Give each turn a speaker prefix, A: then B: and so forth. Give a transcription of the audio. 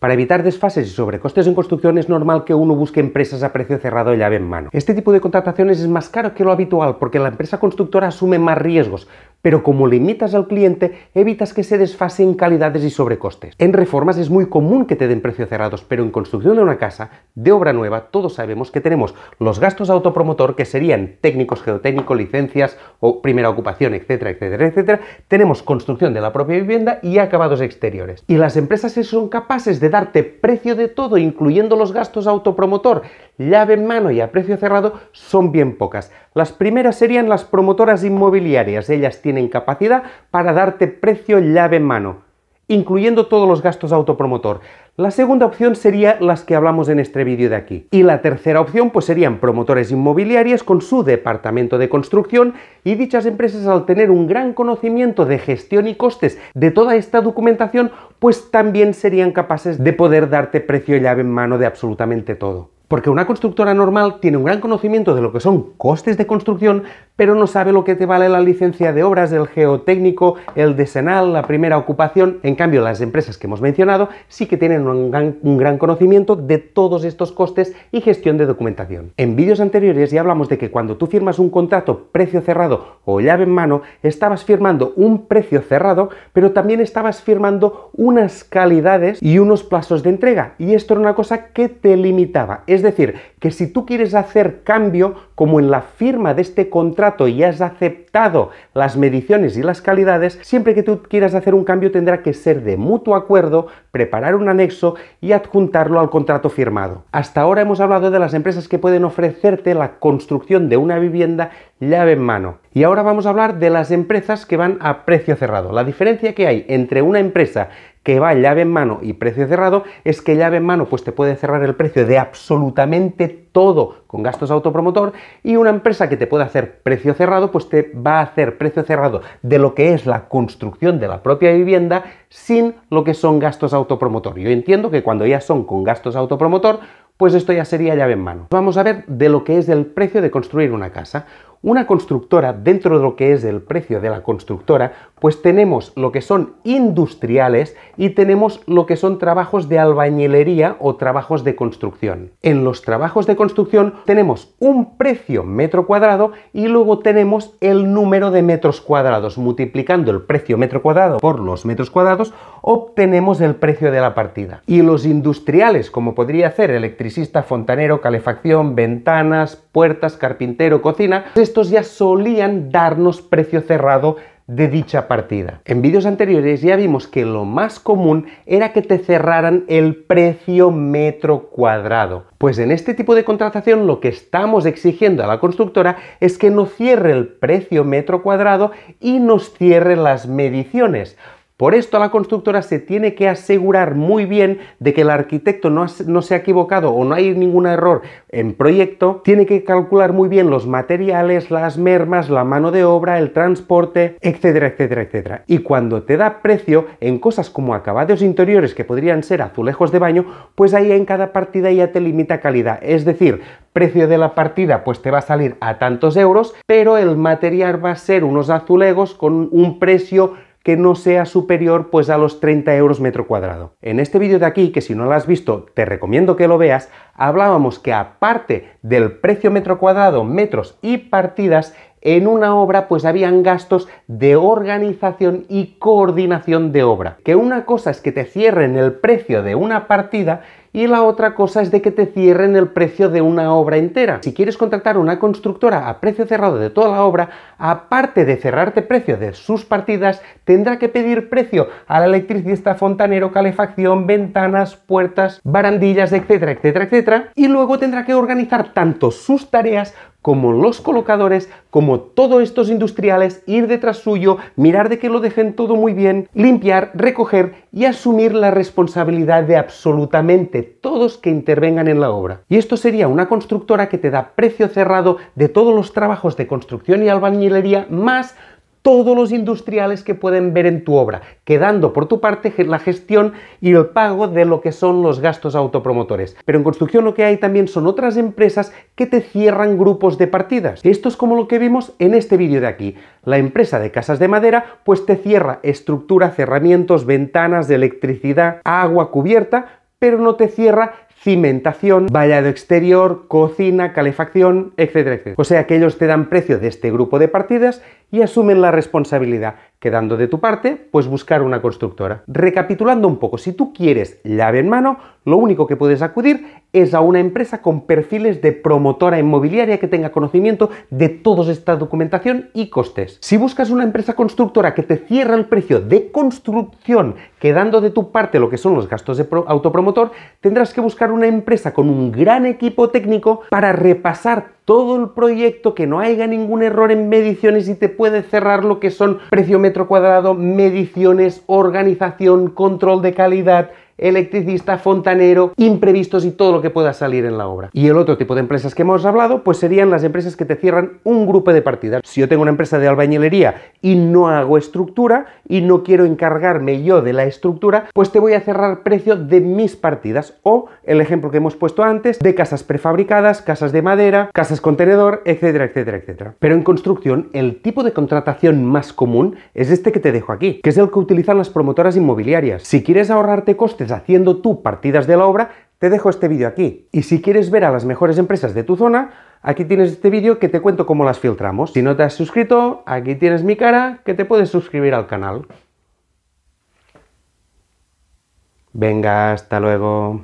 A: Para evitar desfases y sobrecostes en construcción es normal que uno busque empresas a precio cerrado y llave en mano. Este tipo de contrataciones es más caro que lo habitual porque la empresa constructora asume más riesgos, pero como limitas al cliente, evitas que se desfasen calidades y sobrecostes. En reformas es muy común que te den precios cerrados, pero en construcción de una casa, de obra nueva, todos sabemos que tenemos los gastos autopromotor, que serían técnicos, geotécnicos, licencias o primera ocupación, etcétera, etcétera, etcétera. Tenemos construcción de la propia vivienda y acabados exteriores. Y las empresas son capaces de darte precio de todo, incluyendo los gastos autopromotor, llave en mano y a precio cerrado son bien pocas. Las primeras serían las promotoras inmobiliarias, ellas tienen capacidad para darte precio llave en mano incluyendo todos los gastos autopromotor. La segunda opción sería las que hablamos en este vídeo de aquí. Y la tercera opción pues serían promotores inmobiliarias con su departamento de construcción y dichas empresas al tener un gran conocimiento de gestión y costes de toda esta documentación pues también serían capaces de poder darte precio llave en mano de absolutamente todo. Porque una constructora normal tiene un gran conocimiento de lo que son costes de construcción, pero no sabe lo que te vale la licencia de obras, el geotécnico, el decenal, la primera ocupación. En cambio, las empresas que hemos mencionado sí que tienen un gran, conocimiento de todos estos costes y gestión de documentación. En vídeos anteriores ya hablamos de que cuando tú firmas un contrato precio cerrado o llave en mano, estabas firmando un precio cerrado, pero también estabas firmando unas calidades y unos plazos de entrega. Y esto era una cosa que te limitaba. Es decir, que si tú quieres hacer cambio, como en la firma de este contrato, y has aceptado las mediciones y las calidades, siempre que tú quieras hacer un cambio tendrá que ser de mutuo acuerdo, preparar un anexo y adjuntarlo al contrato firmado. Hasta ahora hemos hablado de las empresas que pueden ofrecerte la construcción de una vivienda llave en mano. Y ahora vamos a hablar de las empresas que van a precio cerrado. La diferencia que hay entre una empresa que va llave en mano y precio cerrado es que llave en mano pues te puede cerrar el precio de absolutamente todo con gastos autopromotor y una empresa que te puede hacer precio cerrado pues te va a hacer precio cerrado de lo que es la construcción de la propia vivienda sin lo que son gastos autopromotor. Yo entiendo que cuando ya son con gastos autopromotor pues esto ya sería llave en mano. Vamos a ver de lo que es el precio de construir una casa. Una constructora, dentro de lo que es el precio de la constructora, pues tenemos lo que son industriales y tenemos lo que son trabajos de albañilería o trabajos de construcción. En los trabajos de construcción tenemos un precio metro cuadrado y luego tenemos el número de metros cuadrados. Multiplicando el precio metro cuadrado por los metros cuadrados, obtenemos el precio de la partida. Y los industriales, como podría ser electricista, fontanero, calefacción, ventanas, puertas, carpintero, cocina, estos ya solían darnos precio cerrado de dicha partida. En vídeos anteriores ya vimos que lo más común era que te cerraran el precio metro cuadrado. Pues en este tipo de contratación lo que estamos exigiendo a la constructora es que no cierre el precio metro cuadrado y nos cierre las mediciones por esto la constructora se tiene que asegurar muy bien de que el arquitecto no, se ha equivocado o no hay ningún error en proyecto. Tiene que calcular muy bien los materiales, las mermas, la mano de obra, el transporte, etcétera, etcétera, etcétera. Y cuando te da precio en cosas como acabados interiores que podrían ser azulejos de baño, pues ahí en cada partida ya te limita calidad. Es decir, precio de la partida pues te va a salir a tantos euros, pero el material va a ser unos azulejos con un precio que no sea superior pues a los 30 euros metro cuadrado. En este vídeo de aquí, que si no lo has visto te recomiendo que lo veas, hablábamos que aparte del precio metro cuadrado, metros y partidas, en una obra pues habían gastos de organización y coordinación de obra. Que una cosa es que te cierren el precio de una partida y la otra cosa es de que te cierren el precio de una obra entera. Si quieres contratar una constructora a precio cerrado de toda la obra, aparte de cerrarte precio de sus partidas, tendrá que pedir precio al electricista, fontanero, calefacción, ventanas, puertas, barandillas, etcétera, etcétera, etcétera, y luego tendrá que organizar tanto sus tareas como los colocadores, como todos estos industriales, ir detrás suyo, mirar de que lo dejen todo muy bien, limpiar, recoger y asumir la responsabilidad de absolutamente todos que intervengan en la obra. Y esto sería una constructora que te da precio cerrado de todos los trabajos de construcción y albañilería más todos los industriales que pueden ver en tu obra, quedando por tu parte la gestión y el pago de lo que son los gastos autopromotores. Pero en construcción lo que hay también son otras empresas que te cierran grupos de partidas. Esto es como lo que vimos en este vídeo de aquí. La empresa de casas de madera pues te cierra estructura, cerramientos, ventanas, electricidad, agua cubierta, pero no te cierra cimentación, vallado exterior, cocina, calefacción, etcétera, etcétera. O sea que ellos te dan precio de este grupo de partidas y asumen la responsabilidad quedando de tu parte, pues buscar una constructora. Recapitulando un poco, si tú quieres llave en mano, lo único que puedes acudir es a una empresa con perfiles de promotora inmobiliaria que tenga conocimiento de toda esta documentación y costes. Si buscas una empresa constructora que te cierra el precio de construcción, quedando de tu parte lo que son los gastos de autopromotor, tendrás que buscar una empresa con un gran equipo técnico para repasar todo el proyecto, que no haya ningún error en mediciones y te puede cerrar lo que son precio metro cuadrado, mediciones, organización, control de calidad, electricista, fontanero, imprevistos y todo lo que pueda salir en la obra. Y el otro tipo de empresas que hemos hablado, pues serían las empresas que te cierran un grupo de partidas. Si yo tengo una empresa de albañilería y no hago estructura y no quiero encargarme yo de la estructura, pues te voy a cerrar precio de mis partidas o el ejemplo que hemos puesto antes de casas prefabricadas, casas de madera, casas contenedor, etcétera, etcétera, etcétera. Pero en construcción, el tipo de contratación más común es este que te dejo aquí, que es el que utilizan las promotoras inmobiliarias. Si quieres ahorrarte costes haciendo tú partidas de la obra, te dejo este vídeo aquí. Y si quieres ver a las mejores empresas de tu zona, aquí tienes este vídeo que te cuento cómo las filtramos. Si no te has suscrito, aquí tienes mi cara que te puedes suscribir al canal. Venga, hasta luego.